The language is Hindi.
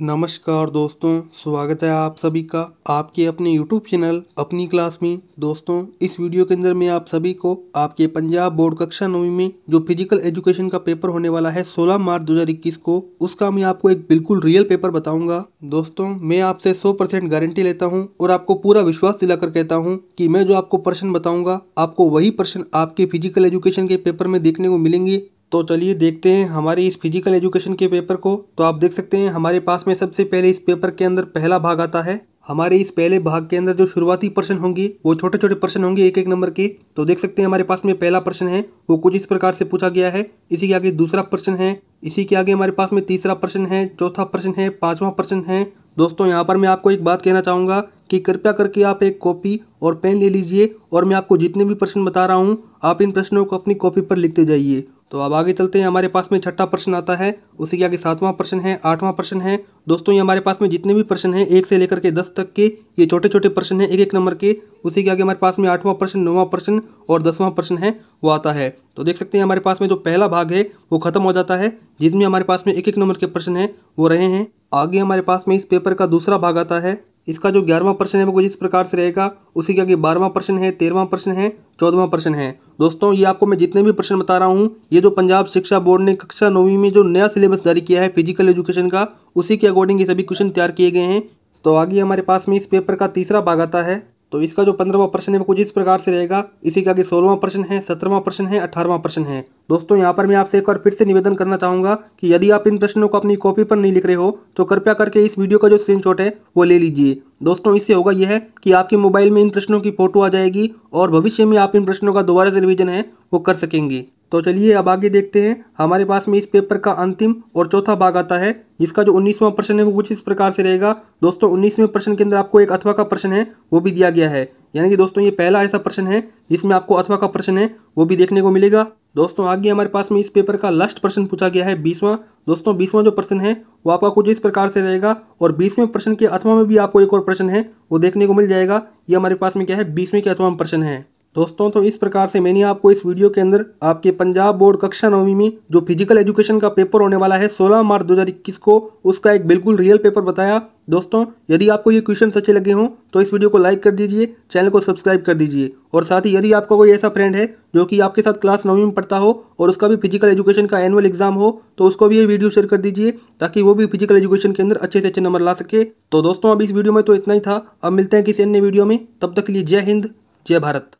नमस्कार दोस्तों स्वागत है आप सभी का आपके अपने यूट्यूब चैनल अपनी क्लास में दोस्तों इस वीडियो के अंदर मैं आप सभी को आपके पंजाब बोर्ड कक्षा नौवीं में जो फिजिकल एजुकेशन का पेपर होने वाला है 16 मार्च 2021 को उसका मैं आपको एक बिल्कुल रियल पेपर बताऊंगा दोस्तों मैं आपसे 100 परसेंट गारंटी लेता हूँ और आपको पूरा विश्वास दिलाकर कहता हूँ की मैं जो आपको प्रश्न बताऊंगा आपको वही प्रश्न आपके फिजिकल एजुकेशन के पेपर में देखने को मिलेंगे तो चलिए देखते हैं हमारे इस फिजिकल एजुकेशन के पेपर को तो आप देख सकते हैं हमारे पास में सबसे पहले इस पेपर के अंदर पहला भाग आता है हमारे इस पहले भाग के अंदर जो शुरुआती प्रश्न होंगे वो छोटे छोटे प्रश्न होंगे एक एक नंबर के तो देख सकते हैं हमारे पास में पहला प्रश्न है वो कुछ इस प्रकार से पूछा गया है इसी के आगे दूसरा प्रश्न है इसी के आगे हमारे पास में तीसरा प्रश्न है चौथा प्रश्न है पांचवा प्रश्न है दोस्तों यहाँ पर मैं आपको एक बात कहना चाहूँगा कि कृपया करके आप एक कॉपी और पेन ले लीजिए और मैं आपको जितने भी प्रश्न बता रहा हूँ आप इन प्रश्नों को अपनी कॉपी पर लिखते जाइए तो अब आगे चलते हैं हमारे पास में छठा प्रश्न आता है उसी के आगे सातवां प्रश्न है आठवां प्रश्न है दोस्तों ये हमारे पास में जितने भी प्रश्न हैं एक से लेकर के दस तक के ये छोटे छोटे प्रश्न हैं एक एक नंबर के उसी के आगे हमारे पास में आठवां प्रश्न नौवां प्रश्न और दसवां प्रश्न है वो आता है तो देख सकते हैं हमारे पास में जो पहला भाग है वो खत्म हो जाता है जिसमें हमारे पास में एक एक नंबर के प्रश्न हैं वो रहे हैं आगे हमारे पास में इस पेपर का दूसरा भाग आता है इसका जो ग्यारहवा प्रश्न है वो जिस इस प्रकार से रहेगा उसी के आगे बारहवां प्रश्न है तेरहवां प्रश्न है चौदहवा प्रश्न है दोस्तों ये आपको मैं जितने भी प्रश्न बता रहा हूँ ये जो पंजाब शिक्षा बोर्ड ने कक्षा नौवीं में जो नया सिलेबस जारी किया है फिजिकल एजुकेशन का उसी के अकॉर्डिंग ये सभी क्वेश्चन तैयार किए गए हैं तो आगे हमारे पास में इस पेपर का तीसरा भाग आता है तो इसका जो पंद्रहवा प्रश्न है वो कुछ इस प्रकार से रहेगा इसी के आगे सोलहवां प्रश्न है सत्रहवा प्रश्न है अठारहवां प्रश्न है दोस्तों यहाँ पर मैं आपसे एक बार फिर से निवेदन करना चाहूंगा कि यदि आप इन प्रश्नों को अपनी कॉपी पर नहीं लिख रहे हो तो कृपया करके इस वीडियो का जो स्क्रीनशॉट है वो ले लीजिए दोस्तों इससे होगा यह है कि आपके मोबाइल में इन प्रश्नों की फोटो आ जाएगी और भविष्य में आप इन प्रश्नों का दोबारा से रिविजन है वो कर सकेंगे तो चलिए अब आगे देखते हैं हमारे पास में इस पेपर का अंतिम और चौथा भाग आता है जिसका जो उन्नीसवां प्रश्न है वो कुछ इस प्रकार से रहेगा दोस्तों उन्नीसवें प्रश्न के अंदर आपको एक अथवा का प्रश्न है वो भी दिया गया है यानी कि दोस्तों ये पहला ऐसा प्रश्न है जिसमें आपको अथवा का प्रश्न है वो भी देखने को मिलेगा दोस्तों आगे हमारे पास में इस पेपर का लास्ट प्रश्न पूछा गया है बीसवां दोस्तों बीसवां जो प्रश्न है वो आपका कुछ इस प्रकार से रहेगा और बीसवें प्रश्न के अथवा में भी आपको एक और प्रश्न है वो देखने को मिल जाएगा ये हमारे पास में क्या है बीसवें के अथवा में प्रश्न है दोस्तों तो इस प्रकार से मैंने आपको इस वीडियो के अंदर आपके पंजाब बोर्ड कक्षा नौवीं में जो फिजिकल एजुकेशन का पेपर होने वाला है 16 मार्च 2021 को उसका एक बिल्कुल रियल पेपर बताया दोस्तों यदि आपको ये क्वेश्चन अच्छे लगे हों तो इस वीडियो को लाइक कर दीजिए चैनल को सब्सक्राइब कर दीजिए और साथ ही यदि आपका कोई ऐसा फ्रेंड है जो कि आपके साथ क्लास नौवीं में पढ़ता हो और उसका भी फिजिकल एजुकेशन का एनुअल एग्जाम हो तो उसको भी ये वीडियो शेयर कर दीजिए ताकि वो भी फिजिकल एजुकेशन के अंदर अच्छे से अच्छे नंबर ला सके तो दोस्तों अब इस वीडियो में तो इतना ही था अब मिलते हैं किसी अन्य वीडियो में तब तक के लिए जय हिंद जय भारत